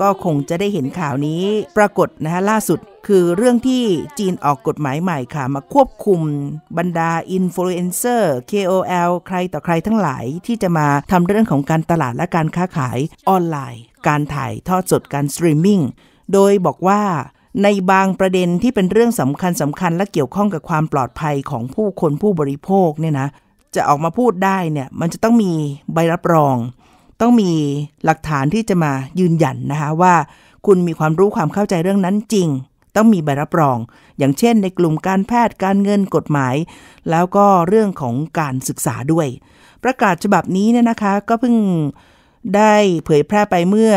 ก็คงจะได้เห็นข่าวนี้ปรากฏนะฮะ ล่าสุดคือเรื่องที่จีนออกกฎหมายใหม่ค่ะ มาควบคุมบรรดาอินฟลูเอนเซอร์ KOL ใครต่อใครทั้งหลายที่จะมาทำเรื่องของการตลาดและการค้าขายออนไลน์ การถ่ายทอดสดการสตรีมมิ่งโดยบอกว่า ในบางประเด็นที่เป็นเรื่องสำคัญสำคัญและเกี่ยวข้องกับความปลอดภัยของผู้คนผู้บริโภคเนี่ยนะจะออกมาพูดได้เนี่ยมันจะต้องมีใบรับรองต้องมีหลักฐานที่จะมายืนยันนะคะว่าคุณมีความรู้ความเข้าใจเรื่องนั้นจริง ต้องมีใบรับรอง อย่างเช่นในกลุ่มการแพทย์การเงินกฎหมาย แล้วก็เรื่องของการศึกษาด้วย ประกาศฉบับนี้เนี่ยนะคะก็เพิ่งได้เผยแพร่ไปเมื่อ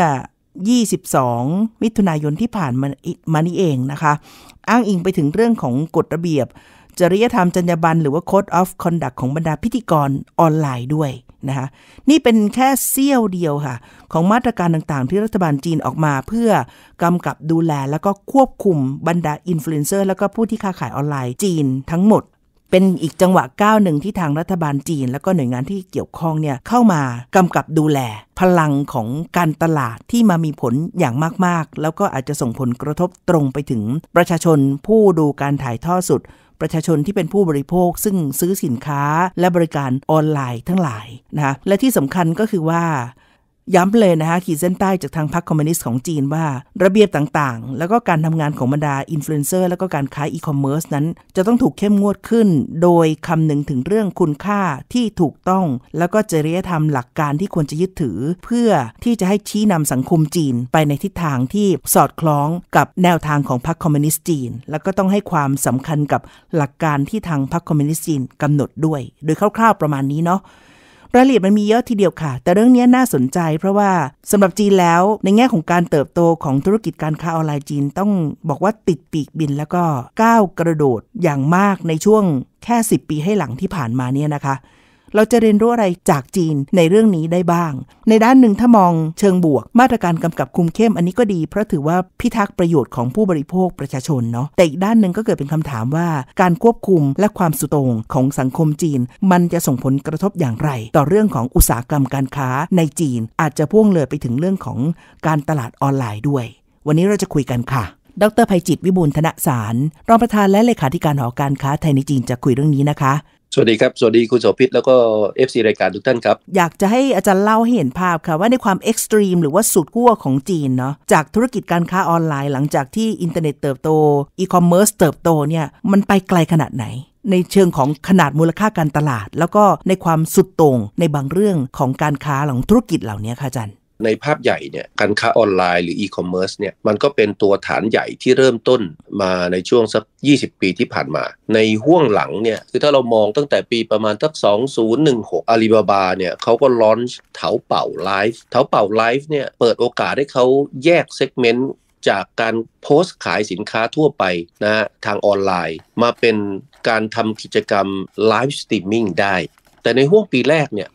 22 มิถุนายนที่ผ่านมานี้เองนะคะ อ้างอิงไปถึงเรื่องของกฎระเบียบ จริยธรรมจรรยาบรรณหรือว่า Code of Conduct ของบรรดาพิธีกรออนไลน์ด้วยนะคะนี่เป็นแค่เสี้ยวเดียวค่ะของมาตรการต่างๆ ที่รัฐบาลจีนออกมา เพื่อกำกับดูแลแล้วก็ควบคุมบรรดาอินฟลูเอนเซอร์แล้วก็ผู้ที่ค้าขายออนไลน์จีน ทั้งหมด เป็นอีกจังหวะก้าวหนึ่งที่ทางรัฐบาลจีน แล้วก็หน่วยงานที่เกี่ยวข้องเนี่ยเข้ามากำกับดูแล พลังของการตลาดที่มามีผลอย่างมากๆ แล้วก็อาจจะส่งผลกระทบตรงไปถึงประชาชนผู้ดูการถ่ายทอดสดประชาชนที่เป็นผู้บริโภคซึ่งซื้อสินค้าและบริการออนไลน์ทั้งหลายนะคะและที่สำคัญก็คือว่าย้ำเลยนะคะ ขีดเส้นใต้จากทางพรรคคอมมิวนิสต์ของจีนว่าระเบียบต่างๆ แล้วก็การทำงานของบรรดา อินฟลูเอนเซอร์ แล้วก็การค้าอีคอมเมิร์ซนั้น จะต้องถูกเข้มงวดขึ้น โดยคำนึงถึงเรื่องคุณค่าที่ถูกต้องแล้วก็จริยธรรมหลักการที่ควรจะยึดถือ เพื่อที่จะให้ชี้นำสังคมจีนไปในทิศทางที่สอดคล้องกับแนวทางของพรรคคอมมิวนิสต์จีนแล้วก็ต้องให้ความสำคัญกับหลักการที่ทางพรรคคอมมิวนิสต์จีนกำหนดด้วยโดยคร่าวๆประมาณนี้เนาะรายละเอียดมันมีเยอะทีเดียวค่ะ แต่เรื่องนี้น่าสนใจเพราะว่าสำหรับจีนแล้วในแง่ของการเติบโตของธุรกิจการค้าออนไลน์จีนต้องบอกว่าติดปีกบินแล้วก็ก้าวกระโดดอย่างมากในช่วงแค่ 10 ปีให้หลังที่ผ่านมาเนี่ยนะคะเราจะเรียนรู้อะไรจากจีนในเรื่องนี้ได้บ้าง ในด้านหนึ่งถ้ามองเชิงบวกมาตรการกำกับคุมเข้มอันนี้ก็ดี เพราะถือว่าพิทักษ์ประโยชน์ของผู้บริโภคประชาชนเนาะแต่อีกด้านหนึ่งก็เกิดเป็นคำถามว่าการควบคุมและความสุตรงของสังคมจีน มันจะส่งผลกระทบอย่างไร ต่อเรื่องของอุตสาหกรรมการค้าในจีนอาจจะพ่วงเลยไปถึงเรื่องของการตลาดออนไลน์ด้วย วันนี้เราจะคุยกันค่ะ ดรภัยจิตวิบูลธนสารรองประธานและเลขาธิการหอการค้าไทยในจีนจะคุยเรื่องนี้นะคะสวัสดีครับ สวัสดีคุณโสภิตแล้วก็เอฟซีรายการทุกท่านครับ อยากจะให้อาจารย์เล่าให้เห็นภาพค่ะ ว่าในความเอ็กซ์ตรีมหรือว่าสุดขั้วของจีนเนาะจากธุรกิจการค้าออนไลน์ หลังจากที่อินเทอร์เน็ตเติบโตอีคอมเมิร์ซเติบโตเนี่ยมันไปไกลขนาดไหน ในเชิงของขนาดมูลค่าการตลาด แล้วก็ในความสุดตรง ในบางเรื่องของการค้าหลังธุรกิจเหล่านี้ค่ะอาจารย์ในภาพใหญ่เนี่ยการค้าออนไลน์หรืออีคอมเมิร์ซเนี่ยมันก็เป็นตัวฐานใหญ่ที่เริ่มต้นมาในช่วงสัก 20 ปีที่ผ่านมา ในห่วงหลังเนี่ยคือถ้าเรามองตั้งแต่ปีประมาณสัก2016อาลีบาบาเนี่ยเขาก็ลอนช์เถาเป่าไลฟ์เถาเป่าไลฟ์เนี่ยเปิดโอกาสให้เขาแยกเซกเมนต์จากการโพสต์ขายสินค้าทั่วไปนะฮะทางออนไลน์ มาเป็นการทำกิจกรรมไลฟ์สตรีมมิ่งได้ แต่ในห่วงปีแรกเนี่ย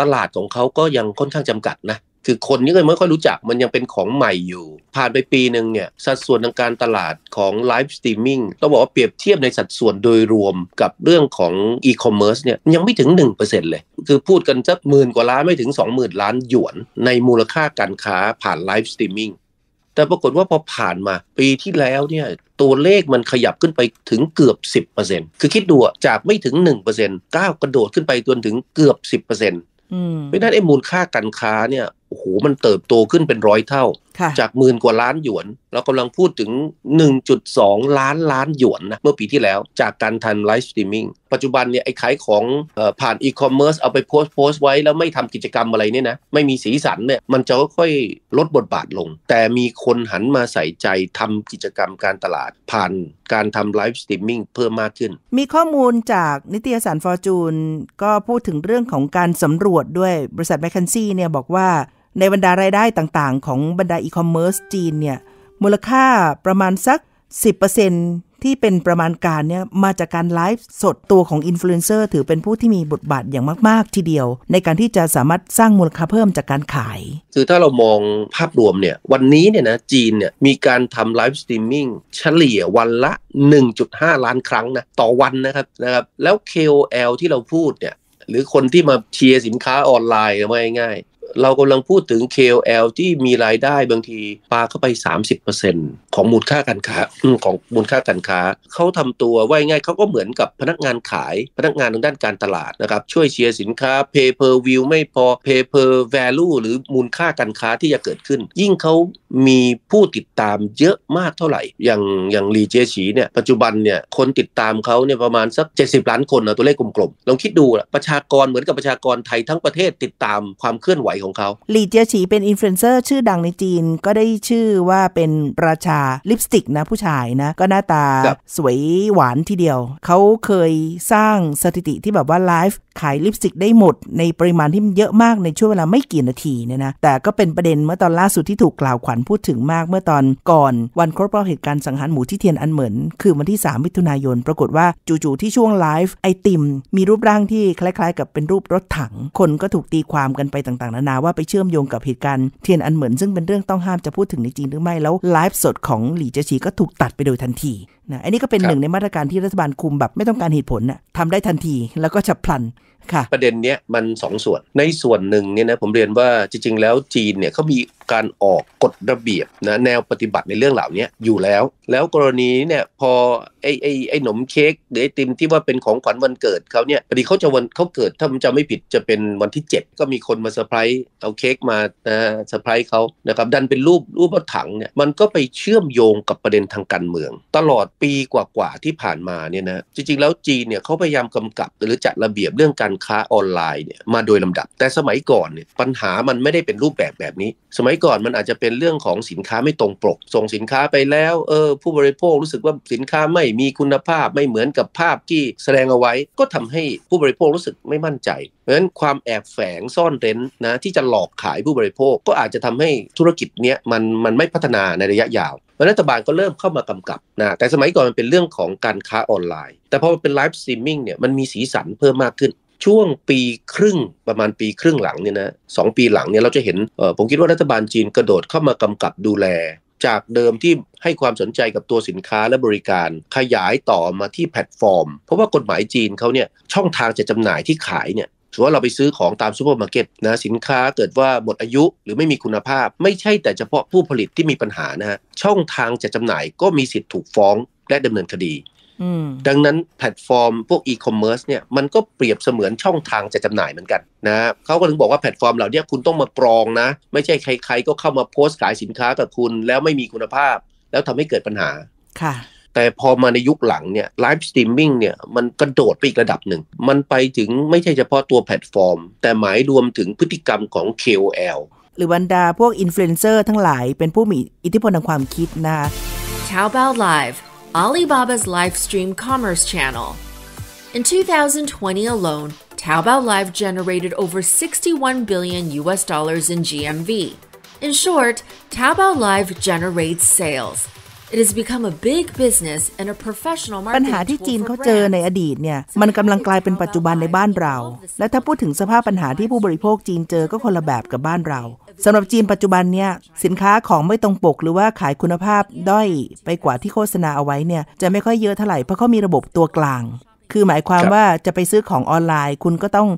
ตลาดของเขาก็ยังค่อนข้างจำกัดนะคือคนนี้ก็ไม่ค่อยรู้จักมันยังเป็นของใหม่อยู่ ผ่านไปปีหนึ่งเนี่ยสัดส่วนทางการตลาดของไลฟ์สตรีมมิ่งต้องบอกว่าเปรียบเทียบในสัดส่วนโดยรวมกับเรื่องของอีคอมเมิร์ซเนี่ยยังไม่ถึง 1%เลย คือพูดกันสักหมื่นกว่าล้านไม่ถึง 20,000ล้านหยวน ในมูลค่าการค้าผ่านไลฟ์สตรีมมิ่งแต่ปรากฏว่าพอผ่านมาปีที่แล้วเนี่ยตัวเลขมันขยับขึ้นไปถึงเกือบ 10%คือคิดดูจากไม่ถึง1%วกระโดดขึ้นไปจนถึงเกือบ 10%เพราะนั้นไอ้มูลค่าการค้าเนี่ยโอ้โหมันเติบโตขึ้นเป็นร้อยเท่า จากหมื่นกว่าล้านหยวนเรากำลังพูดถึง 1.2 ล้านล้านหยวนนะ เมื่อปีที่แล้วจากการทันไลฟ์สตรีมมิ่ง ปัจจุบันเนี่ยไอ้ขายของผ่านอีคอมเมิร์ซเอาไปโพสต์โพสต์ไว้แล้วไม่ทำกิจกรรมอะไรเนี่ยนะ ไม่มีสีสันเนี่ย มันจะค่อยๆลดบทบาทลง แต่มีคนหันมาใส่ใจทำกิจกรรมการตลาดผ่านการทำไลฟ์สตรีมมิ่งเพิ่มมากขึ้น มีข้อมูลจากนิตยสารฟอร์จูนก็พูดถึงเรื่องของการสำรวจด้วยบริษัทแมคเคนซี่เนี่ยบอกว่าในบรรดารายได้ต่างๆ ของบรรดาอีคอมเมิร์ซจีนเนี่ยมูลค่าประมาณสัก 10%ที่เป็นประมาณการเนี่ยมาจากการไลฟ์สดตัวของอินฟลูเอนเซอร์ถือเป็นผู้ที่มีบทบาทอย่างมากๆทีเดียว ในการที่จะสามารถสร้างมูลค่าเพิ่มจากการขายคือถ้าเรามองภาพรวมเนี่ยวันนี้เนี่ยนะจีนเนี่ยมีการทำไลฟ์สตรีมมิ่งเฉลี่ยวันละ 1.5 ล้านครั้งนะต่อวันนะครับนะครับแล้ว KOL ที่เราพูดเนี่ยหรือคนที่มาเชียร์สินค้าออนไลน์มาง่ายเรากำลังพูดถึง KOL ที่มีรายได้บางที ปาเข้าไป 30%ของมูลค่าการค้า ของมูลค่าการค้าเขาทำตัวว่าง่ายเขาก็เหมือนกับพนักงานขายพนักงานทางด้านการตลาดนะครับช่วยเชียร์สินค้า Pay per view ไม่พอ Pay per value หรือมูลค่าการค้าที่จะเกิดขึ้น ยิ่งเขามีผู้ติดตามเยอะมากเท่าไหร่ อย่างอย่างลีเจฉีเนี่ยปัจจุบันเนี่ยคนติดตามเขาเนี่ยประมาณสัก70ล้านคนนะตัวเลขกลมๆลองคิดดูละประชากรเหมือนกับประชากรไทยทั้งประเทศติดตามความเคลื่อนไหวของเขาหลี่เจียฉีเป็นอินฟลูเอนเซอร์ชื่อดังในจีนก็ได้ชื่อว่าเป็นราชาลิปสติกนะผู้ชายนะ ก็หน้าตาสวยหวานทีเดียว เขาเคยสร้างสถิติที่แบบว่าไลฟ์ขายลิปสติกได้หมดในปริมาณที่มันเยอะมากในช่วงเวลาไม่กี่นาทีเนี่ยนะแต่ก็เป็นประเด็นเมื่อตอนล่าสุดที่ถูก กล่าวขวัญพูดถึงมากเมื่อตอนก่อน วันครบรอบเหตุการณ์สังหารหมูที่เทียนอันเหมินคือวันที่ 3 มิถุนายนปรากฏว่าจู่ๆ ที่ช่วงไลฟ์ไอติมมีรูปร่างที่คล้าย ๆ กับเป็นรูปรถถัง คนก็ถูกตีความกันไปต่างๆนานาว่าไปเชื่อมโยงกับเหตุการณ์เทียนอันเหมือนซึ่งเป็นเรื่องต้องห้ามจะพูดถึงในจีนหรือไม่แล้วไลฟ์สดของหลีเจฉีก็ถูกตัดไปโดยทันทีนะอันนี้ก็เป็นหนึ่งในมาตรการที่รัฐบาลคุมแบบไม่ต้องการเหตุผลนะทำได้ทันทีแล้วก็ฉับพลันค่ะ ประเด็นเนี้ยมัน2สส่วน ในส่วนหนึ่งเนี่ยนะผมเรียนว่าจริงๆ แล้วจีนเนี่ยเขามีการออกกฎระเบียบนะแนวปฏิบัติในเรื่องเหล่านี้อยู่แล้ว แล้วกรณีเนี่ยพอไอ้ไอ้ไอ้หนมเค้กหรือไอติมที่ว่าเป็นของขวัญวันเกิดเขาเนี่ยพอดีเขาจะวันเขาเกิดถ้าจำไม่ผิดจะเป็นวันที่ 7 ก็มีคนมาเซอร์ไพรส์เอาเค้กมานะเซอร์ไพรส์เขานะครับดันเป็นรูปรูปรถถังเนี่ยมันก็ไปเชื่อมโยงกับประเด็นทางการเมือง ตลอดปีกว่าๆที่ผ่านมาเนี่ยนะจริงๆแล้วจีนเนี่ยเขาพยายามกำกับหรือจัดระเบียบเรื่องการค้าออนไลน์เนี่ยมาโดยลำดับ แต่สมัยก่อนเนี่ยปัญหามันไม่ได้เป็นรูปแบบแบบนี้สมัยยก่อนมันอาจจะเป็นเรื่องของสินค้าไม่ตรงปก ส่งสินค้าไปแล้วเออผู้บริโภครู้สึกว่าสินค้าไม่มีคุณภาพไม่เหมือนกับภาพที่แสดงเอาไว้ ก็ทำให้ผู้บริโภครู้สึกไม่มั่นใจเพราะฉะนั้นความแอบแฝงซ่อนเร้นนะที่จะหลอกขายผู้บริโภค ก็อาจจะทำให้ธุรกิจเนี้ยมันมันไม่พัฒนาในระยะยาวรัฐบาลก็เริ่มเข้ามากำกับนะแต่สมัยก่อนมันเป็นเรื่องของการค้าออนไลน์ แต่พอเป็นไลฟ์สตรีมมิ่งเนี่ยมันมีสีสันเพิ่มมากขึ้นช่วงปีครึ่งประมาณปีครึ่งหลังเนี่ยนะสปีหลังเนี่ยเราจะเห็นผมคิดว่ารัฐบาลจีนกระโดดเข้ามากำกับดูแล จากเดิมที่ให้ความสนใจกับตัวสินค้าและบริการ ขยายต่อมาที่แพลตฟอร์ม เพราะว่ากฎหมายจีนเขาเนี่ยช่องทางจะจำหน่ายที่ขายเนี่ยถือว่าเราไปซื้อของตามซูเปอร์มาร์เก็ตนะสินค้าเกิดว่าหมดอายุหรือไม่มีคุณภาพ ไม่ใช่แต่เฉพาะผู้ผลิตที่มีปัญหานะฮะช่องทางจะจำหน่ายก็มีสิทธิ์ถูกฟ้อง และดำเนินคดีดังนั้นแพลตฟอร์มพวกอีคอมเมิร์ซเนี่ยมันก็เปรียบเสมือนช่องทางจะจำหน่ายเหมือนกัน นะเขาก็ถึงบอกว่าแพลตฟอร์มเหล่านี้คุณต้องมากรองนะ ไม่ใช่ใคร ๆ ก็เข้ามาโพสต์ขายสินค้ากับคุณแล้วไม่มีคุณภาพ แล้วทำให้เกิดปัญหาค่ะ แต่พอมาในยุคหลังเนี่ยไลฟ์สตรีมมิ่งเนี่ยมันกระโดดไปอีกระดับหนึ่ง มันไปถึงไม่ใช่เฉพาะตัวแพลตฟอร์ม แต่หมายรวมถึงพฤติกรรมของ KOL หรือบรรดาพวกอินฟลูเอนเซอร์ทั้งหลายเป็นผู้มีอิทธิพลทางความคิดนะคะช a o b a o Live Alibaba's livestream commerce channel. In 2020 alone, Taobao Live generated over 61 billion US dollars in GMV. In short, Taobao Live generates sales. It has become a big business and a professional market ปัญหาที่จีนเขาเจอในอดีตเนี่ย มันกำลังกลายเป็นปัจจุบันในบ้านเรา และถ้าพูดถึงสภาพปัญหาที่ผู้บริโภคจีนเจอ ก็คนละแบบกับบ้านเราสำหรับจีนปัจจุบันเนี่ยสินค้าของไม่ตรงปกหรือว่าขายคุณภาพด้อยไปกว่าที่โฆษณาเอาไว้เนี่ย จะไม่ค่อยเยอะเท่าไหร่ เพราะเขามีระบบตัวกลาง คือหมายความว่าจะไปซื้อของออนไลน์ คุณก็ต้อง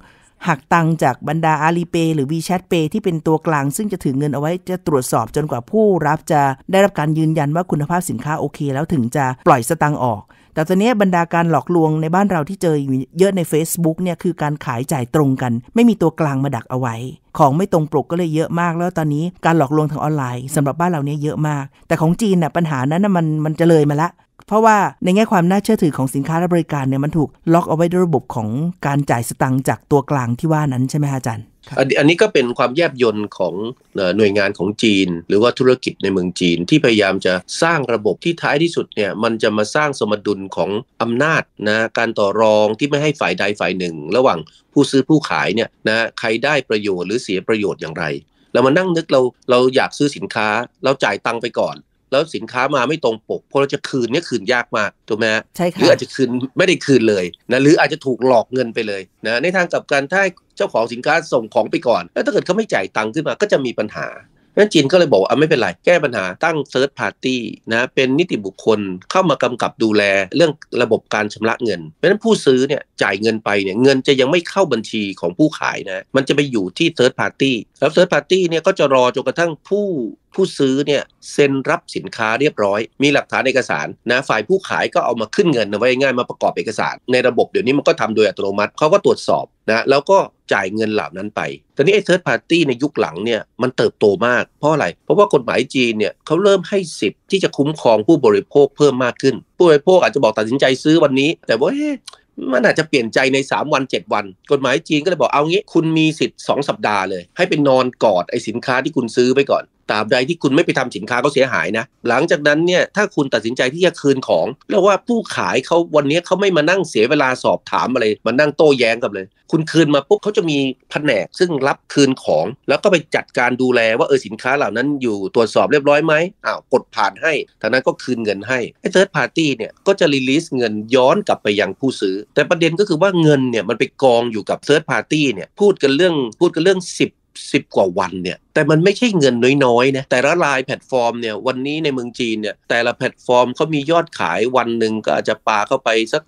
หักตังจากบรรดาอาลีเปหรือวีแชทเปที่เป็นตัวกลางซึ่งจะถือเงินเอาไว้จะตรวจสอบจนกว่าผู้รับจะได้รับการยืนยันว่าคุณภาพสินค้าโอเค แล้วถึงจะปล่อยสตังออก แต่ตอนนี้บรรดาการหลอกลวงในบ้านเราที่เจอเยอะใน Facebook เนี่ยคือการขายจ่ายตรงกัน ไม่มีตัวกลางมาดักเอาไว้ของไม่ตรงปกก็เลยเยอะมาก แล้วตอนนี้การหลอกลวงทางออนไลน์ สำหรับบ้านเราเนี้ยเยอะมากแต่ของจีนน่ะปัญหานั้นมันมันจะเลยมาละ เพราะว่าในแง่ความน่าเชื่อถือของสินค้าและบริการเนี่ยมันถูก ล็อกเอาไว้ด้วยระบบของการจ่ายสตังค์จากตัวกลางที่ว่านั้นใช่ไหมอาจารย์อันนี้ก็เป็นความแยบยนต์ของหน่วยงานของจีน หรือว่าธุรกิจในเมืองจีนที่พยายามจะสร้างระบบที่ท้ายที่สุดเนี่ยมันจะมาสร้างสมดุลของอำนาจนะการต่อรองที่ไม่ให้ฝ่ายใดฝ่ายหนึ่ง ระหว่างผู้ซื้อผู้ขายเนี่ยนะใครได้ประโยชน์หรือเสียประโยชน์อย่างไรเรามานั่งนึกเราเราอยากซื้อสินค้าเราจ่ายตังค์ไปก่อน แล้วสินค้ามาไม่ตรงปกพอเราจะคืนเนี่ยคืนยากมากถูกไหมใช่ค่ะหรืออาจจะคืนไม่ได้คืนเลยนะหรืออาจจะถูกหลอกเงินไปเลยนะในทางกลับกันถ้าเจ้าของสินค้าส่งของไปก่อน แล้วถ้าเกิดเขาไม่จ่ายตังค์ขึ้นมาก็จะมีปัญหานั้นจีนก็เลยบอกอ่าไม่เป็นไร แก้ปัญหาตั้งเซิร์ฟพาร์ตี้นะเป็นนิติบุคคลเข้ามากำกับดูแลเรื่องระบบการชำระเงิน เพราะฉะนั้นผู้ซื้อเนี่ยจ่ายเงินไปเนี่ยเงินจะยังไม่เข้าบัญชีของผู้ขายนะมันจะไปอยู่ที่เซิร์ฟพาร์ตี้แล้วเซิร์ฟพาร์ตี้เนี่ยก็จะรอจนกระทั่งผู้ผู้ซื้อเนี่ยเซ็นรับสินค้าเรียบร้อย มีหลักฐานเอกสารนะฝ่ายผู้ขายก็เอามาขึ้นเงินเอาไว้ง่ายมาประกอบเอกสาร ในระบบเดี๋ยวนี้มันก็ทำโดยอัตโนมัติเขาก็ตรวจสอบนะแล้วก็จ่ายเงินเหล่านั้นไป ตอนนี้ไอ้เทิร์ดพาร์ตี้ในยุคหลังเนี่ยมันเติบโตมาก เพราะอะไร เพราะว่ากฎหมายจีนเนี่ยเขาเริ่มให้สิทธิ์ที่จะคุ้มครองผู้บริโภคเพิ่มมากขึ้น ผู้บริโภคอาจจะบอกตัดสินใจซื้อวันนี้ แต่ว่า มันอาจจะเปลี่ยนใจใน 3 วัน 7 วัน กฎหมายจีนก็เลยบอกเอางี้คุณมีสิทธิ์ 2 สัปดาห์เลย ให้ไปนอนกอดไอ้สินค้าที่คุณซื้อไปก่อนตราบใดที่คุณไม่ไปทำสินค้าเขาเสียหายนะ หลังจากนั้นเนี่ยถ้าคุณตัดสินใจที่จะคืนของแล้วว่าผู้ขายเขาวันนี้เขาไม่มานั่งเสียเวลาสอบถามอะไรมานั่งโต้แย้งกับเลย คุณคืนมาปุ๊บเขาจะมีแผนกซึ่งรับคืนของ แล้วก็ไปจัดการดูแลว่าเออสินค้าเหล่านั้นอยู่ตรวจสอบเรียบร้อยไหมอ้าวกดผ่านให้ทางนั้นก็คืนเงินให้ไอ้เร์ดพาร์ตี้เนี่ยก็จะรีลิสเงินย้อนกลับไปยังผู้ซื้อ แต่ประเด็นก็คือว่าเงินเนี่ยมันไปกองอยู่กับร์ดพาร์ตี้เนี่ยพูดกันเรื่องพูดกันเรื่อง 10สิบกว่าวันเนี่ย แต่มันไม่ใช่เงินน้อยๆนะแต่ละลายแพลตฟอร์มเนี่ย วันนี้ในเมืองจีนเนี่ย แต่ละแพลตฟอร์มเขามียอดขายวันหนึ่งก็อาจจะปาเข้าไปสัก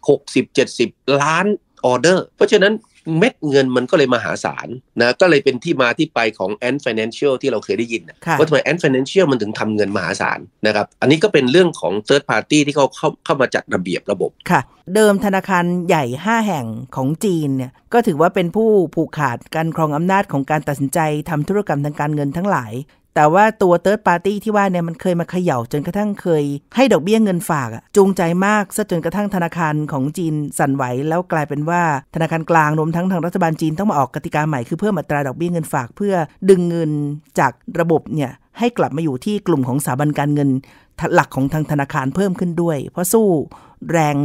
60-70 ล้านออเดอร์ เพราะฉะนั้นเม็ดเงินมันก็เลยมหาศาลนะก็เลยเป็นที่มาที่ไปของแอนด์ฟินแลนเชียลที่เราเคยได้ยินว่าทำไมแอนด์ฟินแลนเชียลมันถึงทำเงินมหาศาลนะครับอันนี้ก็เป็นเรื่องของร์ i พาร์ตี้ที่เขาเข้าเข้ามาจัดระเบียบระบบค่ะ เดิมธนาคารใหญ่5แห่งของจีนเนี่ยก็ถือว่าเป็นผู้ผูกขาดการครองอำนาจของการตัดสินใจทำธุรกรรมทางการเงินทั้งหลายแต่ว่าตัวเติร์ดปาร์ตี้ที่ว่าเนี่ยมันเคยมาเขย่าจนกระทั่งเคยให้ดอกเบี้ยเงินฝากจูงใจมากซะจนกระทั่งธนาคารของจีนสั่นไหว แล้วกลายเป็นว่าธนาคารกลางรวมทั้งทางรัฐบาลจีนต้องมาออกกติกาใหม่คือเพิ่มอัตราดอกเบี้ยเงินฝากเพื่อดึงเงินจากระบบเนี่ยให้กลับมาอยู่ที่กลุ่มของสถาบันการเงิน หลักของทางธนาคารเพิ่มขึ้นด้วย เพราะสู้แรง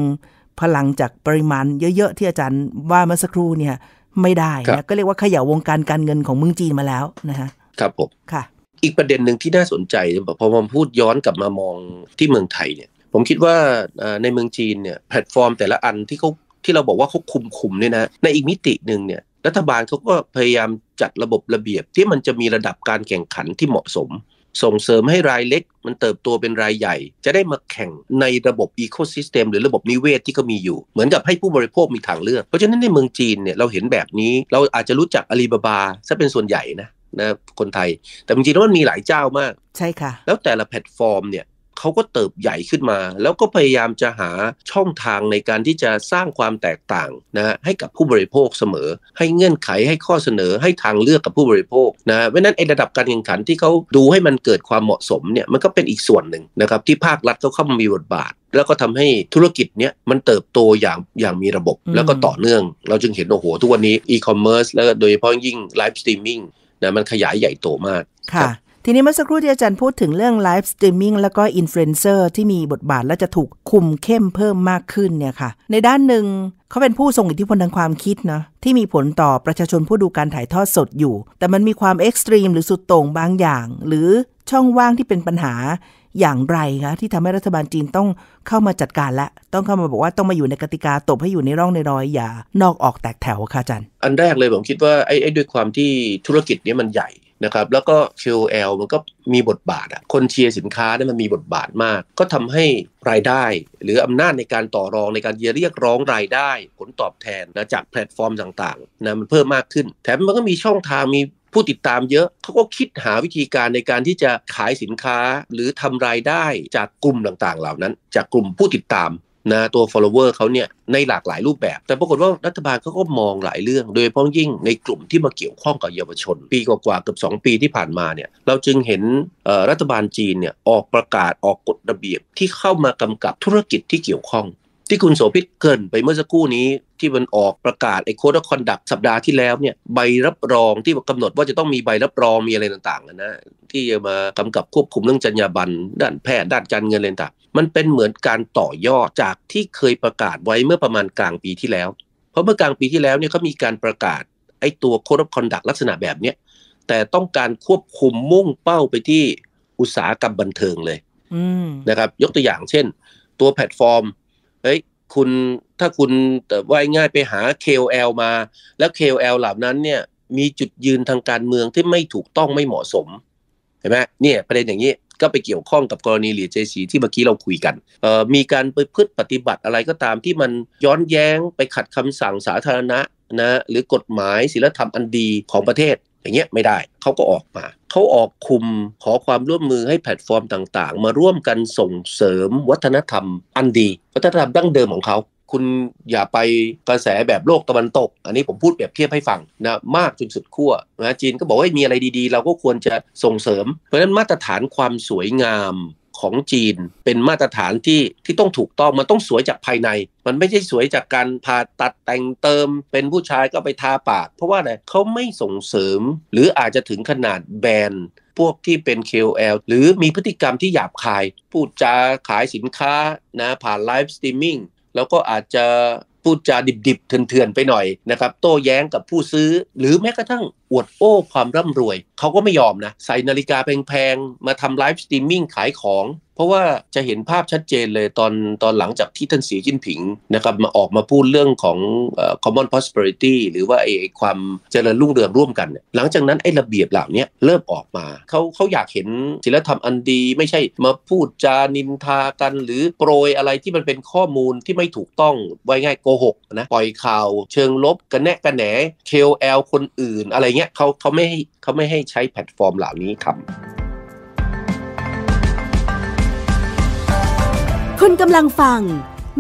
พลังจากปริมาณเยอะๆที่อาจารย์ว่าเมื่อสักครู่เนี่ยไม่ได้นะก็เรียกว่าเขย่าวงการการเงินของเมืองจีนมาแล้วนะฮะครับผมค่ะอีกประเด็นหนึ่งที่น่าสนใจพอผมพูดย้อนกลับมามองที่เมืองไทยเนี่ยผมคิดว่าในเมืองจีนเนี่ยแพลตฟอร์มแต่ละอันที่เขาที่เราบอกว่าเขาคุมคุมเนี่ยนะในอีกมิติหนึ่งเนี่ยรัฐบาลเขาก็พยายามจัดระบบระเบียบ ที่มันจะมีระดับการแข่งขันที่เหมาะสม ส่งเสริมให้รายเล็ก มันเติบโตเป็นรายใหญ่ จะได้มาแข่งในระบบอีโคซิสเต็มหรือระบบนิเวศ ที่เขามีอยู่เหมือนกับให้ผู้บริโภคมีทางเลือกเพราะฉะนั้นในเมืองจีนเนี่ยเราเห็นแบบนี้ เราอาจจะรู้จักอาลีบาบาซะเป็นส่วนใหญ่นะนะคนไทยแต่จริงๆแล้วมันมีหลายเจ้ามากใช่ค่ะแล้วแต่ละแพลตฟอร์มเนี่ยเขาก็เติบใหญ่ขึ้นมา แล้วก็พยายามจะหาช่องทางในการที่จะสร้างความแตกต่างนะฮะให้กับผู้บริโภคเสมอ ให้เงื่อนไขให้ข้อเสนอให้ทางเลือกกับผู้บริโภคนะเพราะนั้นไอ้ระดับการแข่งขันที่เขาดูให้มันเกิดความเหมาะสมเนี่ยมันก็เป็นอีกส่วนหนึ่งนะครับที่ภาครัฐเขาเข้ามามีบทบาท แล้วก็ทำให้ธุรกิจเนี้ยมันเติบโตอย่างอย่างมีระบบ แล้วก็ต่อเนื่อง เราจึงเห็นโอ้โหทุกวันนี้อีคอมเมิร์ซแล้วโดยเฉพาะยิ่งไลฟ์สตรีมมิ่งนะมันขยายใหญ่โตมาก ค่ะ ทีนี้เมื่อสักครู่ที่อาจารย์พูดถึงเรื่องไลฟ์สตรีมมิ่งแล้วก็อินฟลูเอนเซอร์ที่มีบทบาท และจะถูกคุมเข้มเพิ่มมากขึ้นเนี่ยค่ะ ในด้านหนึ่งเขาเป็นผู้ส่งอิทธิพลทางความคิดนะที่มีผลต่อประชาชนผู้ดูการถ่ายทอดสดอยู่ แต่มันมีความเอ็กซ์ตรีมหรือสุดโต่งบางอย่าง หรือช่องว่างที่เป็นปัญหาอย่างไรคะที่ทำให้รัฐบาลจีนต้องเข้ามาจัดการและ ต้องเข้ามาบอกว่าต้องมาอยู่ในกติกาตบให้อยู่ในร่องในรอยอย่านอกออกแตกแถวค่ะอาจารย์อันแรกเลยผมคิดว่าไอ้ด้วยความที่ธุรกิจนี้มันใหญ่นะครับแล้วก็ q l มันก็มีบทบาทอ่ะคนเชียร์สินค้าเนี่ยมันมีบทบาทมาก ก็ทำให้รายได้ หรืออำนาจในการต่อรองในการเรียกร้องรายได้ ผลตอบแทนนะจากแพลตฟอร์มต่าง ๆนะมันเพิ่มมากขึ้นแถมมันก็มีช่องทางมีผู้ติดตามเยอะเขาก็คิดหาวิธีการในการที่จะขายสินค้า หรือทำรายได้จากกลุ่มต่างๆ เหล่านั้น จากกลุ่มผู้ติดตามนะตัว follower เขาเนี่ยในหลากหลายรูปแบบ แต่ปรากฏว่ารัฐบาลเขาก็มองหลายเรื่อง โดยเพพาะยิ่งในกลุ่มที่มาเกี่ยวข้องกับเยาวชน ปีกว่าๆเกือบ2 ปีที่ผ่านมาเนี่ยเราจึงเห็นรัฐบาลจีนเนี่ยออกประกาศออกกฎระเบียบที่เข้ามากำกับธุรกิจที่เกี่ยวข้องที่คุณโสภิตเกินไปเมื่อสักครู่นี้ที่มันออกประกาศไอ้โค้ดคอนดักสัปดาห์ที่แล้วเนี่ยใบรับรองที่กำหนดว่าจะต้องมีใบรับรองมีอะไรต่างๆนะที่จะมากำกับควบคุมเรื่องจรรยาบรรณด้านแพทย์ด้านการเงินเะไต่างมันเป็นเหมือนการต่อยอดจากที่เคยประกาศไว้เมื่อประมาณกลางปีที่แล้ว เพราะเมื่อกลางปีที่แล้วเนี่ยเขามีการประกาศไอ้ตัวโค้ดคอนดักลักษณะแบบเนี้ยแต่ต้องการควบคุมมุ่งเป้าไปที่อุตสาหกรรมบันเทิงเลยนะครับยกตัวอย่าง เช่น ตัวแพลตฟอร์มเฮ้ยคุณ ถ้าคุณแต่ว่าง่ายไปหา KOL มา แล้ว KOL เหล่านั้นเนี่ย มีจุดยืนทางการเมืองที่ไม่ถูกต้องไม่เหมาะสม เห็นไหมเนี่ยประเด็นอย่างนี้ก็ไปเกี่ยวข้องกับกรณีเหลียเจสีที่เมื่อกี้เราคุยกัน มีการไปพืชปฏิบัติอะไรก็ตามที่มันย้อนแย้งไปขัดคำสั่งสาธารณะนะ หรือกฎหมายศีลธรรมอันดีของประเทศอย่างเงี้ยไม่ได้ เขาก็ออกมา เขาออกคุมขอความร่วมมือให้แพลตฟอร์มต่างๆ มาร่วมกันส่งเสริมวัฒนธรรม อันดี วัฒนธรรมดั้งเดิมของเขา คุณอย่าไปกระแสแบบโลกตะวันตก อันนี้ผมพูดแบบเทียบให้ฟังนะมากจนสุดขั้วนะจีนก็บอกว่ามีอะไรดี ๆ เราก็ควรจะส่งเสริม เพราะฉะนั้นมาตรฐานความสวยงามของจีน เป็นมาตรฐานที่ที่ต้องถูกต้องมันต้องสวยจากภายในมันไม่ใช่สวยจากการผ่าตัดแต่งเติมเป็นผู้ชายก็ไปทาปาก เพราะว่าอะไรเขาไม่ส่งเสริม หรืออาจจะถึงขนาดแบนพวกที่เป็น KOL หรือมีพฤติกรรมที่หยาบคายพูดจาขายสินค้านะผ่านไลฟ์สตรีมมิ่งแล้วก็อาจจะพูดจาดิบๆเถื่อนๆไปหน่อยนะครับ โต้แย้งกับผู้ซื้อ หรือแม้กระทั่งอวดโอ้ ความร่ำรวย เขาก็ไม่ยอมนะ ใส่นาฬิกาแพง ๆ มาทำไลฟ์สตรีมมิ่งขายของ เพราะว่าจะเห็นภาพชัดเจนเลยตอนตอนหลังจากที่ท่านสีจิ้นผิงนะครับมาออกมาพูดเรื่องของ common prosperity หรือว่าไอ้ความเจริญรุ่งเรืองร่วมกัน หลังจากนั้น ไอ้ระเบียบเหล่านี้เริ่มออกมา เขาเขาอยากเห็นศิลธรรมอันดีไม่ใช่มาพูดจานินทากันหรือโปรยอะไรที่มันเป็นข้อมูลที่ไม่ถูกต้องไว้ง่ายโกหกนะปล่อยข่าวเชิงลบกันแนะกันแหน k ลลคนอื่นอะไรเงี้ยี้ยเขาเขาไม่เขาไม่ให้ใช้แพลตฟอร์มเหล่านี้ทำคุณกำลังฟัง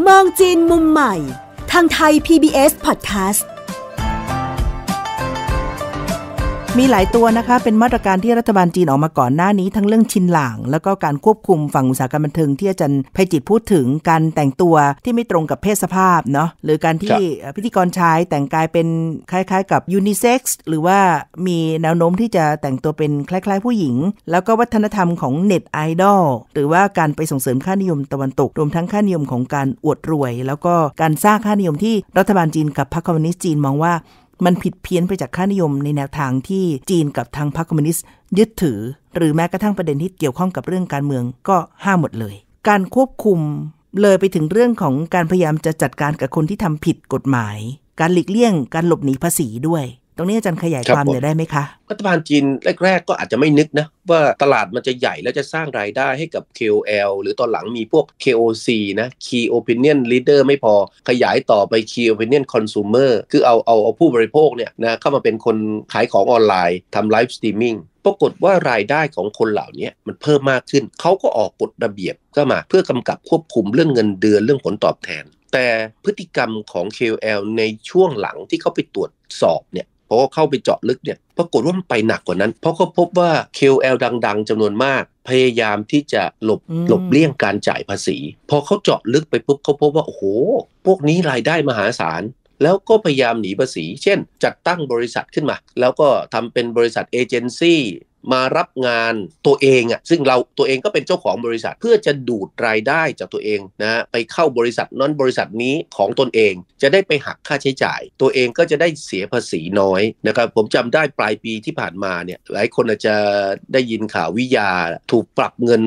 มองจีนมุมใหม่ ทางไทย PBS Podcast มีหลายตัวนะคะ เป็นมาตรการที่รัฐบาลจีนออกมาก่อนหน้านี้ ทั้งเรื่องชินหลางแล้วก็การควบคุมฝั่งอุตสาหกรรมบันเทิง ที่อาจารย์ภัยจิตพูดถึงการแต่งตัวที่ไม่ตรงกับเพศสภาพเนาะหรือการที่พิธีกรชายแต่งกายเป็นคล้ายๆกับยูนิเซ็กซ์หรือว่ามีแนวโน้มที่จะแต่งตัวเป็นคล้ายๆผู้หญิง แล้วก็วัฒนธรรมของเน็ตไอดอลหรือว่าการไปส่งเสริมค่านิยมตะวันตกรวมทั้งค่านิยมของการอวดรวย แล้วก็การสร้างค่านิยมที่รัฐบาลจีนกับพรรคคอมมิวนิสต์จีน มองว่ามันผิดเพี้ยนไปจากค่านิยมในแนวทางที่จีนกับทางพรรคคอมมิวนิสต์ ยึดถือ หรือแม้กระทั่งประเด็นที่เกี่ยวข้องกับเรื่องการเมืองก็ห้ามหมดเลย การควบคุมเลยไปถึงเรื่องของการพยายามจะจัดการกับคนที่ทำผิดกฎหมาย การหลีกเลี่ยง การหลบหนีภาษีด้วยตรงนี้อาจารย์ขยายความหน่อยได้ไหมคะรัฐบาลจีนแรกๆ ก็อาจจะไม่นึกนะ ว่าตลาดมันจะใหญ่แล้วจะสร้างรายได้ให้กับ KOL หรือตอนหลังมีพวก KOC นะ Key Opinion Leader ไม่พอขยายต่อไป Key Opinion Consumer คือเอาเอาเอาผู้บริโภคเนี่ยนะเข้ามาเป็นคนขายของออนไลน์ทำไลฟ์สตรีมมิ่ง ปรากฏว่ารายได้ของคนเหล่านี้มันเพิ่มมากขึ้น เขาก็ออกกฎระเบียบก็มาเพื่อกำกับควบคุมเรื่องเงินเดือนเรื่องผลตอบแทน แต่พฤติกรรมของ KOL ในช่วงหลังที่เขาไปตรวจสอบเนี่ยอเข้าไปเจาะลึกเนี่ยปรากฏว่ามันไปหนักกว่านั้น เพราะเขาพบว่า KOL ดัง ๆจำนวนมาก พยายามที่จะหลบหลบเลี่ยงการจ่ายภาษี พอเขาเจาะลึกไปปุ๊บเขาพบว่า โอ้โห พวกนี้รายได้มหาศาล แล้วก็พยายามหนีภาษี เช่น จัดตั้งบริษัทขึ้นมา แล้วก็ทำเป็นบริษัทเอเจนซี่มารับงานตัวเองอ่ะซึ่งเราตัวเองก็เป็นเจ้าของบริษัทเพื่อจะดูดรายได้จากตัวเองนะไปเข้าบริษัทนั้นบริษัทนี้ของตนเองจะได้ไปหักค่าใช้จ่าย ตัวเองก็จะได้เสียภาษีน้อยนะครับ ผมจำได้ปลายปีที่ผ่านมาเนี่ยหลายคนอาจจะได้ยินข่าววิยา ถูกปรับเงิน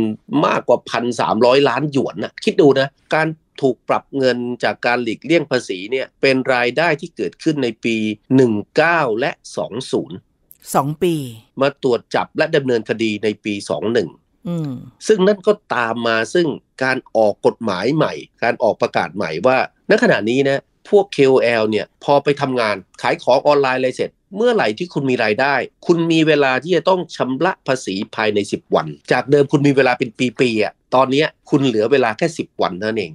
มากกว่าพันสามร้อยล้านหยวนนะคิดดูนะการถูกปรับเงินจากการหลีกเลี่ยงภาษีเนี่ยเป็นรายได้ที่เกิดขึ้นในปี 19 และ 20สองปี มาตรวจจับและดำเนินคดีในปีสองหนึ่งซึ่งนั่นก็ตามมาซึ่งการออกกฎหมายใหม่ การออกประกาศใหม่ว่าณขณะนี้นะพวก KOL เนี่ยพอไปทำงานขายของออนไลน์อะไรเสร็จ เมื่อไหร่ที่คุณมีรายได้ คุณมีเวลาที่จะต้องชำระภาษีภายใน 10 วัน จากเดิมคุณมีเวลาเป็นปีๆอ่ะตอนนี้คุณเหลือเวลาแค่ 10 วันเท่านั้นเอง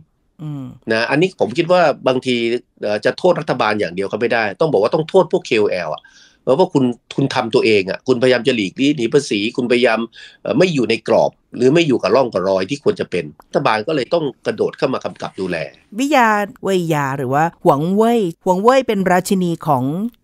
นะ อันนี้ผมคิดว่าบางทีจะโทษรัฐบาลอย่างเดียวก็ไม่ได้ต้องบอกว่าต้องโทษพวก KOL อ่ะเพราะว่าคุณคุณทำตัวเองอ่ะคุณพยายามจะหลีกลี่หนีภาษีคุณพยายามไม่อยู่ในกรอบ หรือไม่อยู่กับร่องกับรอยที่ควรจะเป็นรัฐบาลก็เลยต้องกระโดดเข้ามากำกับดูแล วิยาเวยยาหรือว่า หวงเว่ยหวงเว่ยเป็นราชินีของ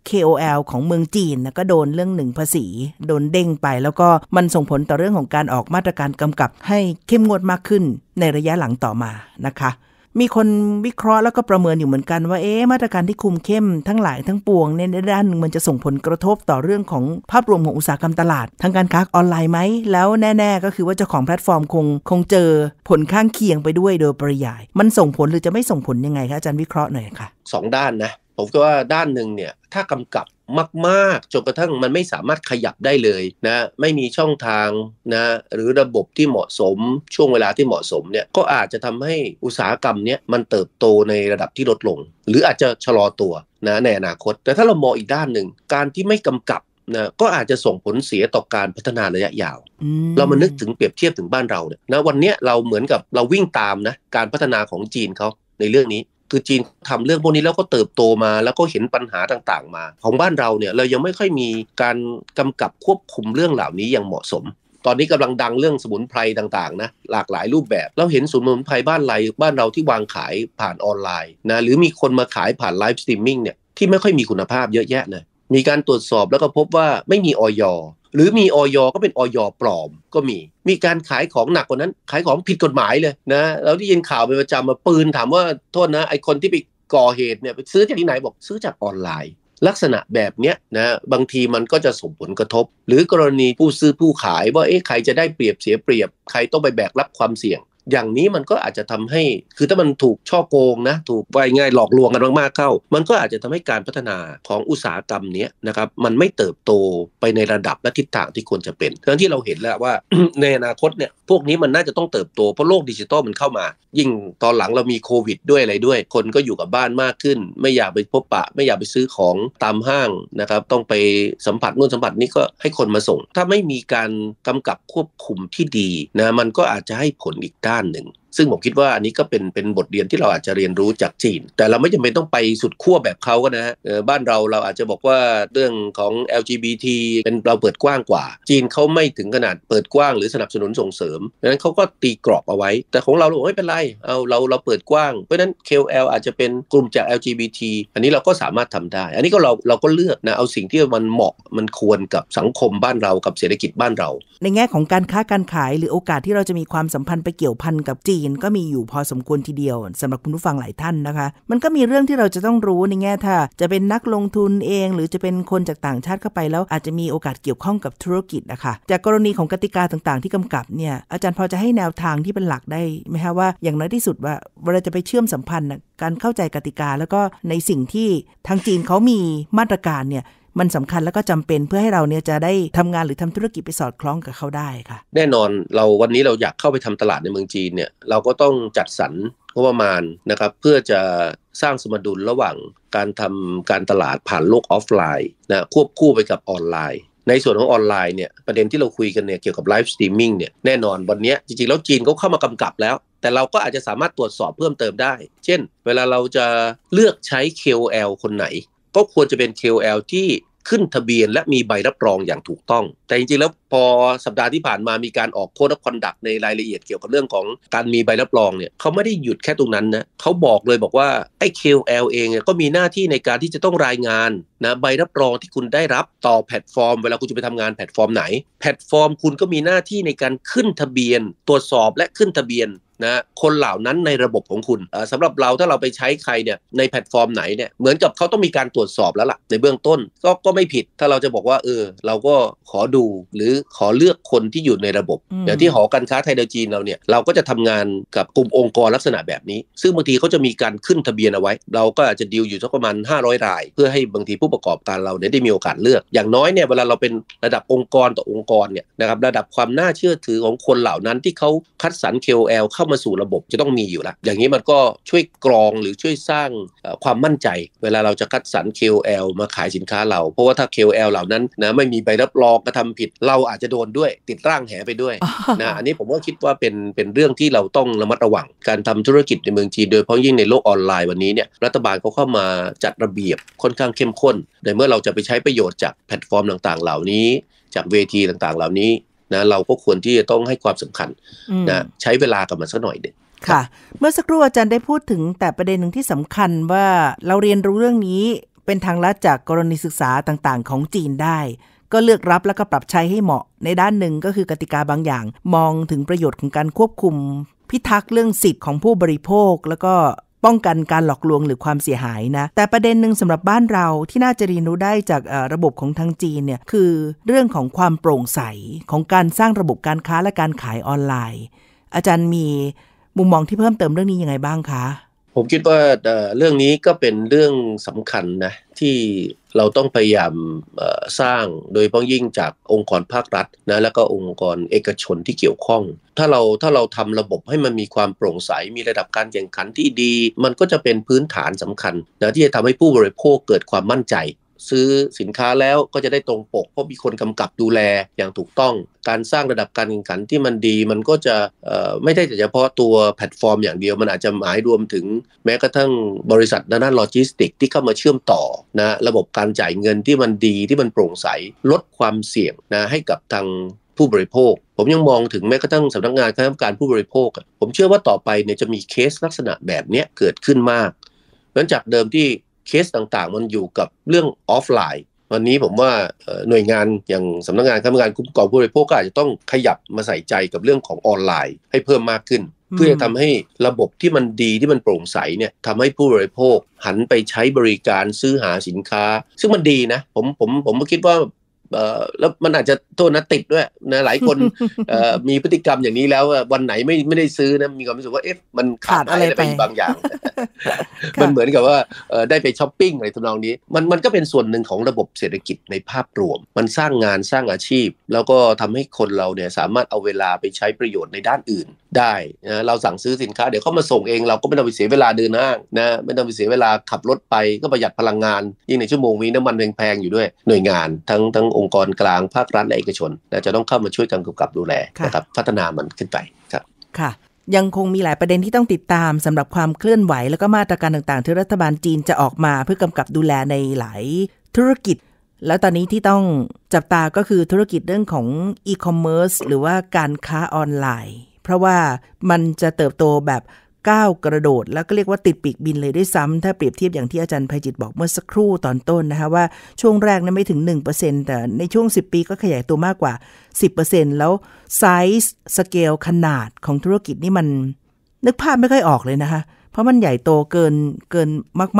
KOL ของเมืองจีนนะก็โดนเรื่องหนึ่งภาษี โดนเด้งไป แล้วก็มันส่งผลต่อเรื่องของการออกมาตรการกำกับให้เข้มงวดมากขึ้น ในระยะหลังต่อมานะคะมีคนวิเคราะห์แล้วก็ประเมินอยู่เหมือนกันว่า เอ๊มาตรการที่คุมเข้มทั้งหลายทั้งปวงในด้านหนึ่งมันจะส่งผลกระทบต่อเรื่องของภาพรวมของอุตสาหกรรมตลาด ทางการค้าออนไลน์ไหม แล้วแน่ ๆ ก็คือว่าเจ้าของแพลตฟอร์มคง คงเจอผลข้างเคียงไปด้วยโดยปริยาย มันส่งผลหรือจะไม่ส่งผลยังไงคะอาจารย์วิเคราะห์หน่อยค่ะสองด้านนะผมก็ว่าด้านหนึ่งเนี่ยถ้ากำกับมากๆจนกระทั่งมันไม่สามารถขยับได้เลยนะไม่มีช่องทางนะหรือระบบที่เหมาะสม ช่วงเวลาที่เหมาะสมเนี่ย ก็อาจจะทำให้อุตสาหกรรมเนี้ยมันเติบโตในระดับที่ลดลง หรืออาจจะชะลอตัวนะในอนาคต แต่ถ้าเรามองอีกด้านหนึ่ง การที่ไม่กำกับนะก็อาจจะส่งผลเสียต่อการพัฒนาระยะยาวเรามานึกถึงเปรียบเทียบถึงบ้านเราเนี่ยนะวันนี้เราเหมือนกับเราวิ่งตามนะการพัฒนาของจีนเขาในเรื่องนี้คือจีนทำเรื่องพวกนี้แล้วก็เติบโตมาแล้วก็เห็นปัญหาต่าง ๆมา ของบ้านเราเนี่ยเรายังไม่ค่อยมีการกำกับควบคุมเรื่องเหล่านี้อย่างเหมาะสม ตอนนี้กำลังดังเรื่องสมุนไพรต่าง ๆ นะ หลากหลายรูปแบบเราเห็นสมุนไพรบ้านไรบ้านเราที่วางขายผ่านออนไลน์นะหรือมีคนมาขายผ่านไลฟ์สตรีมมิ่งเนี่ยที่ไม่ค่อยมีคุณภาพเยอะแยะเลยมีการตรวจสอบแล้วก็พบว่าไม่มีออยหรือมีออยก็เป็นออยปลอม ก็มี มีการขายของหนักกว่านั้น ขายของผิดกฎหมายเลยนะเราได้ยินข่าวเป็นประจำมาปืนถามว่าโทษนะไอคนที่ไปก่อเหตุเนี่ยไปซื้อจากที่ไหนบอกซื้อจากออนไลน์ ลักษณะแบบเนี้ยนะบางทีมันก็จะส่งผลกระทบ หรือกรณีผู้ซื้อผู้ขายว่าเอ๊ะใครจะได้เปรียบเสียเปรียบใครต้องไปแบกรับความเสี่ยงอย่างนี้มันก็อาจจะทำให้ คือถ้ามันถูกช่อโกงนะ ถูกว่ายง่าย หลอกลวงกันมากๆ เข้า มันก็อาจจะทำให้การพัฒนาของอุตสาหกรรมนี้นะครับ มันไม่เติบโตไปในระดับและทิศทางที่ควรจะเป็น ทั้งที่เราเห็นแล้วว่า ในอนาคตเนี่ย พวกนี้มันน่าจะต้องเติบโตเพราะโลกดิจิตอลมันเข้ามา ยิ่งตอนหลังเรามีโควิด ด้วยอะไรด้วย คนก็อยู่กับบ้านมากขึ้น ไม่อยากไปพบปะ ไม่อยากไปซื้อของตามห้างนะครับ ต้องไปสัมผัสนู่นสัมผัสนี้ก็ให้คนมาส่ง ถ้าไม่มีการกำกับควบคุมที่ดีนะ มันก็อาจจะให้ผลอีกได้านหนึ่งซึ่งผมคิดว่าอันนี้ก็เป็นเป็นบทเรียนที่เราอาจจะเรียนรู้จากจีน แต่เราไม่จำเป็นต้องไปสุดขั้วแบบเขาก็นะฮะบ้านเรา เราอาจจะบอกว่าเรื่องของ LGBT เป็นเราเปิดกว้างกว่า จีนเขาไม่ถึงขนาดเปิดกว้างหรือสนับสนุนส่งเสริมดังนั้นเขาก็ตีกรอบเอาไว้ แต่ของเราเราไม่เป็นไรเอาเราเราเปิดกว้าง เพราะนั้น KOL อาจจะเป็นกลุ่มจาก LGBT อันนี้เราก็สามารถทำได้ อันนี้ก็เราเราก็เลือกนะเอาสิ่งที่มันเหมาะมันควรกับสังคมบ้านเรากับเศรษฐกิจบ้านเรา ในแง่ของการค้าการขายหรือโอกาสที่เราจะมีความสัมพันธ์ไปเกี่ยวพันกับจีนนก็มีอยู่พอสมควรทีเดียว สำหรับคุณผู้ฟังหลายท่านนะคะ มันก็มีเรื่องที่เราจะต้องรู้ในแง่ถ้า จะเป็นนักลงทุนเอง หรือจะเป็นคนจากต่างชาติเข้าไปแล้ว อาจจะมีโอกาสเกี่ยวข้องกับธุรกิจนะคะจากกรณีของกติกาต่าง ๆ ที่กำกับเนี่ยอาจารย์พอจะให้แนวทางที่เป็นหลักได้ไหมคะว่าอย่างน้อยที่สุดว่าเวลาจะไปเชื่อมสัมพันธ์การเข้าใจกติกาแล้วก็ในสิ่งที่ทางจีนเขามีมาตรการเนี่ยมันสำคัญแล้วก็จำเป็นเพื่อให้เราเนี่ยจะได้ทำงานหรือทำธุรกิจไปสอดคล้องกับเขาได้ค่ะ แน่นอนเราวันนี้เราอยากเข้าไปทำตลาดในเมืองจีนเนี่ยเราก็ต้องจัดสรรงบประมาณนะครับเพื่อจะสร้างสมดุลระหว่างการทำการตลาดผ่านโลกออฟไลน์นะควบคู่ไปกับออนไลน์ ในส่วนของออนไลน์เนี่ยประเด็นที่เราคุยกันเนี่ยเกี่ยวกับไลฟ์สตรีมมิ่งเนี่ยแน่นอนวันนี้จริงๆแล้วจีนก็เข้ามากำกับแล้ว แต่เราก็อาจจะสามารถตรวจสอบเพิ่มเติมได้ เช่น เวลาเราจะเลือกใช้ KOL คนไหนก็ควรจะเป็น KOL ที่ขึ้นทะเบียน และมีใบรับรองอย่างถูกต้อง แต่จริงๆแล้วพอสัปดาห์ที่ผ่านมามีการออกโค้ดคอนดักในรายละเอียดเกี่ยวกับเรื่องของ การมีใบรับรองเนี่ยเขาไม่ได้หยุดแค่ตรงนั้นนะเขาบอกเลยบอกว่าไอ้ KOL เองเนี่ยก็มีหน้าที่ในการที่จะต้องรายงานนะใบรับรองที่คุณได้รับต่อแพลตฟอร์มเวลาคุณจะไปทำงานแพลตฟอร์มไหนแพลตฟอร์มคุณก็มีหน้าที่ในการขึ้นทะเบียน ตรวจสอบและขึ้นทะเบียนนะ คนเหล่านั้นในระบบของคุณสำหรับเราถ้าเราไปใช้ใครเนี่ย ในแพลตฟอร์มไหนเนี่ย เหมือนกับเขาต้องมีการตรวจสอบแล้วล่ะในเบื้องต้น ก็ก็ไม่ผิดถ้าเราจะบอกว่า เออ เราก็ขอดูหรือขอเลือกคนที่อยู่ในระบบอย่างที่หอการค้าไทยเดจีนเราเนี่ย เราก็จะทำงานกับกลุ่มองค์กรลักษณะแบบนี้ ซึ่งบางทีเขาจะมีการขึ้นทะเบียนเอาไว้ เราก็อาจจะดีลอยู่สักประมาณ500 ราย เพื่อให้บางทีผู้ประกอบการเราเนี่ยได้มีโอกาสเลือก อย่างน้อยเนี่ยเวลาเราเป็นระดับองค์กรต่อองค์กรเนี่ยนะครับ ระดับความน่าเชื่อถือของคนเหล่านั้น ที่เขาคัดสรร KOL เข้ามาสู่ระบบจะต้องมีอยู่แล้วอย่างนี้มันก็ช่วยกรองหรือช่วยสร้างความมั่นใจ เวลาเราจะคัดสรร KOL มาขายสินค้าเรา เพราะว่าถ้า KOL เหล่านั้นนะไม่มีใบรับรองกระทำผิด เราอาจจะโดนด้วยติดร่างแหไปด้วยนะอันนี้ผมก็คิดว่าเป็นเป็นเรื่องที่เราต้องระมัดระวังการทำธุรกิจในเมืองจีนโดยเฉพาะยิ่งในโลกออนไลน์วันนี้เนี่ยรัฐบาลเขาเข้ามาจัดระเบียบค่อนข้างเข้มข้นในเมื่อเราจะไปใช้ประโยชน์จากแพลตฟอร์มต่าง ๆ เหล่านี้ จากเวทีต่างๆ เหล่านี้นะเราก็ควรที่จะต้องให้ความสำคัญนะใช้เวลากับมันสักหน่อยเด็กค่ะ เมื่อสักครู่อาจารย์ได้พูดถึงแต่ประเด็นหนึ่งที่สำคัญว่าเราเรียนรู้เรื่องนี้ เป็นทางลัดจากกรณีศึกษาต่างๆของจีนได้ ก็เลือกรับแล้วก็ปรับใช้ให้เหมาะ ในด้านหนึ่งก็คือกติกาบางอย่างมองถึงประโยชน์ของการควบคุมพิทักษ์เรื่องสิทธิ์ของผู้บริโภคแล้วก็ป้องกันการหลอกลวงหรือความเสียหายนะ แต่ประเด็นหนึ่งสำหรับบ้านเราที่น่าจะเรียนรู้ได้จากระบบของทางจีนเนี่ยคือเรื่องของความโปร่งใส ของการสร้างระบบการค้าและการขายออนไลน์ อาจารย์มีมุมมองที่เพิ่มเติมเรื่องนี้ยังไงบ้างคะผมคิดว่าเรื่องนี้ก็เป็นเรื่องสำคัญนะที่เราต้องพยายามสร้างโดยเพพาะยิ่งจากองค์กรภาครัฐนะแล้วก็องค์กรเอกชนที่เกี่ยวข้อง ถ้าเราถ้าเราทำระบบให้มันมีความโปร่งใส มีระดับการแข่งขันที่ดี มันก็จะเป็นพื้นฐานสำคัญนะที่จะทำให้ผู้บริโภคเกิดความมั่นใจซื้อสินค้าแล้วก็จะได้ตรงปก เพราะมีคนกำกับดูแลอย่างถูกต้อง การสร้างระดับการแข่งขันที่มันดี มันก็จะไม่ได้แต่เฉพาะตัวแพลตฟอร์มอย่างเดียวมันอาจจะหมายรวมถึงแม้กระทั่งบริษัทด้านโลจิสติกที่เข้ามาเชื่อมต่อนะระบบการจ่ายเงินที่มันดีที่มันโปร่งใส ลดความเสี่ยงนะให้กับทางผู้บริโภค ผมยังมองถึงแม้กระทั่งสำนักงานคณะกรรมการผู้บริโภค ผมเชื่อว่าต่อไปเนี่ยจะมีเคสลักษณะแบบนี้เกิดขึ้นมากเน่องจากเดิมที่เคสต่างๆ มันอยู่กับเรื่องออฟไลน์วันนี้ผมว่าหน่วยงานอย่างสำนักงานคณะกรรมการคุ้มครองผู้บริโภคก็อาจจะต้องขยับมาใส่ใจกับเรื่องของออนไลน์ ให้เพิ่มมากขึ้น เพื่อทำให้ระบบที่มันดีที่มันโปร่งใสเนี่ยทำให้ผู้บริโภค หันไปใช้บริการซื้อหาสินค้า ซึ่งมันดีนะผมผมผมก็คิดว่าเออแล้วมันอาจจะโทษนะติดด้วย นะหลายคนเอ่อมีพฤติกรรมอย่างนี้แล้ววันไหนไม่ไม่ได้ซื้อนะมีความรู้สึกว่าเอ๊ะมันขาดอะไรไปบางอย่าง มันเหมือนกับว่าเออได้ไปช้อปปิ้งอะไรทำนองนี้มันมันก็เป็นส่วนหนึ่งของระบบเศรษฐกิจในภาพรวม มันสร้างงานสร้างอาชีพ แล้วก็ทำให้คนเราเนี่ยสามารถเอาเวลาไปใช้ประโยชน์ในด้านอื่น ได้นะเราสั่งซื้อสินค้า เดี๋ยวเขามาส่งเองเราก็ไม่ต้องไปเสียเวลาเดินห้างนะไม่ต้องไปเสียเวลาขับรถไป ก็ประหยัดพลังงานยิ่งในชั่วโมงนี้น้ำมันแพงๆอยู่ด้วยหน่วยงานทั้งทั้งองค์กรกลางภาครัฐและเอกชนนะจะต้องเข้ามาช่วยกันกำกับดูแลนะครับพัฒนามันขึ้นไปครับ ค่ะ ยังคงมีหลายประเด็นที่ต้องติดตามสำหรับความเคลื่อนไหว แล้วก็มาตรการต่างๆ ที่รัฐบาลจีนจะออกมาเพื่อกำกับดูแลในหลายธุรกิจ แล้วตอนนี้ที่ต้องจับตาก็คือธุรกิจเรื่องของอีคอมเมิร์ซหรือว่าการค้าออนไลน์ เพราะว่ามันจะเติบโตแบบก้าวกระโดด แล้วก็เรียกว่าติดปีกบินเลยได้ซ้ำถ้าเปรียบเทียบอย่างที่อาจารย์ภัยจิตบอกเมื่อสักครู่ตอนต้นนะคะ ว่าช่วงแรกนั้นไม่ถึง 1%แต่ในช่วง 10 ปีก็ขยายตัวมากกว่า 10%แล้วไซส์สเกลขนาดของธุรกิจนี่มันนึกภาพไม่ค่อยออกเลยนะคะ เพราะมันใหญ่โตเกินเกิน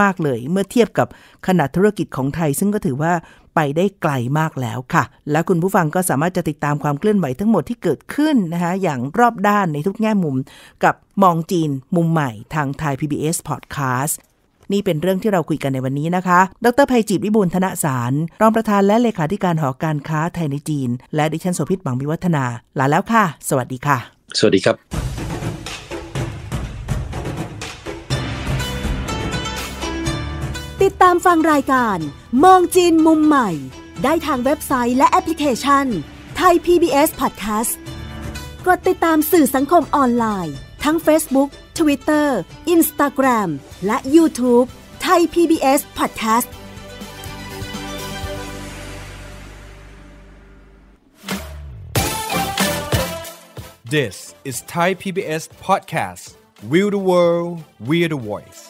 มาก ๆ เลยเมื่อเทียบกับขนาดธุรกิจของไทย ซึ่งก็ถือว่าไปได้ไกลมากแล้วค่ะ และคุณผู้ฟังก็สามารถจะติดตามความเคลื่อนไหว ทั้งหมดที่เกิดขึ้นนะคะอย่างรอบด้านในทุกแง่มุม กับมองจีน มุมใหม่ทางไทย PBS Podcast นี่เป็นเรื่องที่เราคุยกันในวันนี้นะคะ ดรภัยจิตวิบูลธนสาร รองประธานและเลขาธิการหอการค้าไทยในจีน และดิฉันโสภิตบังมิวัฒนา ลาแล้วค่ะ สวัสดีค่ะ สวัสดีครับตามฟังรายการมองจีนมุมใหม่ ได้ทางเว็บไซต์ และแอปพลิเคชันไทย PBS Podcast กดติดตามสื่อสังคมออนไลน์ ทั้ง Facebook Twitter Instagram และ YouTube ไทย PBS Podcast This is Thai PBS Podcast We the World We the Voice